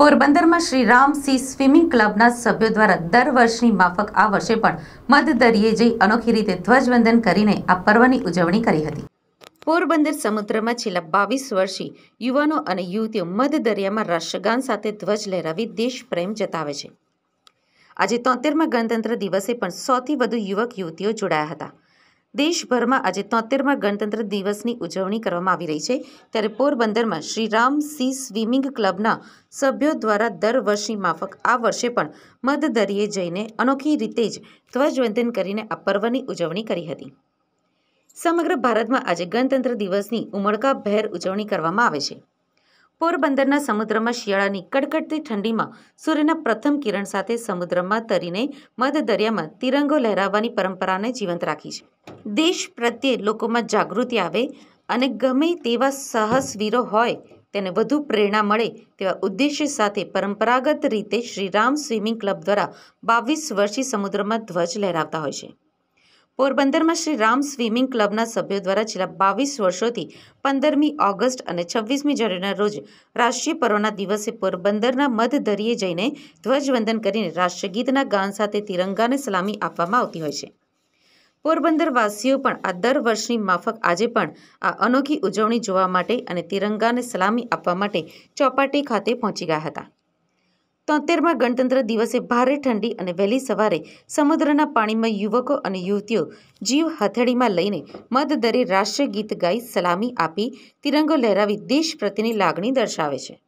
પોરબંદરમાં Shri Ram sea swimming ક્લબના સભ્યો દ્વારા દર વર્ષની માફક આ વર્ષે પણ મધદરિયે જઈ અનોખી રીતે ધ્વજવંદન કરીને આ પર્વની ઉજવણી કરી હતી પોરબંદર સમુદ્રમાં છેલ્લા બાવીસ વર્ષથી યુવાનો અને યુવતીઓ મધદરિયામાં રાષ્ટ્રગાન સાથે ધ્વજ લહેરાવી દેશપ્રેમ જતાવે છે આજે તોતેરમાં ગણતંત્ર દિવસે પણ સૌથી વધુ યુવક યુવતીઓ જોડાયા હતા દેશભરમાં આજે તોતેરમાં ગણતંત્ર દિવસની ઉજવણી કરવામાં આવી રહી છે ત્યારે પોરબંદરમાં શ્રી રામ સી સ્વિમિંગ ક્લબના સભ્યો દ્વારા દર વર્ષની માફક આ વર્ષે પણ મધદરિયે જઈને અનોખી રીતે જ ધ્વજવંદન કરીને આ પર્વની ઉજવણી કરી હતી સમગ્ર ભારતમાં આજે ગણતંત્ર દિવસની ઉમળકાભેર ઉજવણી કરવામાં આવે છે પોરબંદરના સમુદ્રમાં શિયાળાની કડકડતી ઠંડીમાં સૂર્યના પ્રથમ કિરણ સાથે સમુદ્રમાં તરીને મધ દરિયામાં તિરંગો લહેરાવવાની પરંપરાને જીવંત રાખી છે દેશ પ્રત્યે લોકોમાં જાગૃતિ આવે અને ગમે તેવા સાહસવીરો હોય તેને વધુ પ્રેરણા મળે તેવા ઉદ્દેશ્ય સાથે પરંપરાગત રીતે શ્રીરામ સ્વિમિંગ ક્લબ દ્વારા બાવીસ વર્ષી સમુદ્રમાં ધ્વજ લહેરાવતા હોય છે પોરબંદરમાં શ્રી રામ સ્વિમિંગ ક્લબના સભ્યો દ્વારા છેલ્લા બાવીસ વર્ષોથી પંદરમી ઓગસ્ટ અને છવ્વીસમી જાન્યુઆરીના રોજ રાષ્ટ્રીય પર્વના દિવસે પોરબંદરના મધદરિયે જઈને ધ્વજવંદન કરીને રાષ્ટ્રગીતના ગાન સાથે તિરંગાને સલામી આપવામાં આવતી હોય છે પોરબંદરવાસીઓ પણ આ દર વર્ષની માફક આજે પણ આ અનોખી ઉજવણી જોવા માટે અને તિરંગાને સલામી આપવા માટે ચોપાટી ખાતે પહોંચી ગયા હતા તોતેરમાં ગણતંત્ર દિવસે ભારે ઠંડી અને વહેલી સવારે સમુદ્રના પાણીમાં યુવકો અને યુવતીઓ જીવ હથેળીમાં લઈને મત દરે રાષ્ટ્રીય ગીત ગાઈ સલામી આપી તિરંગો લહેરાવી દેશ પ્રત્યેની લાગણી દર્શાવે છે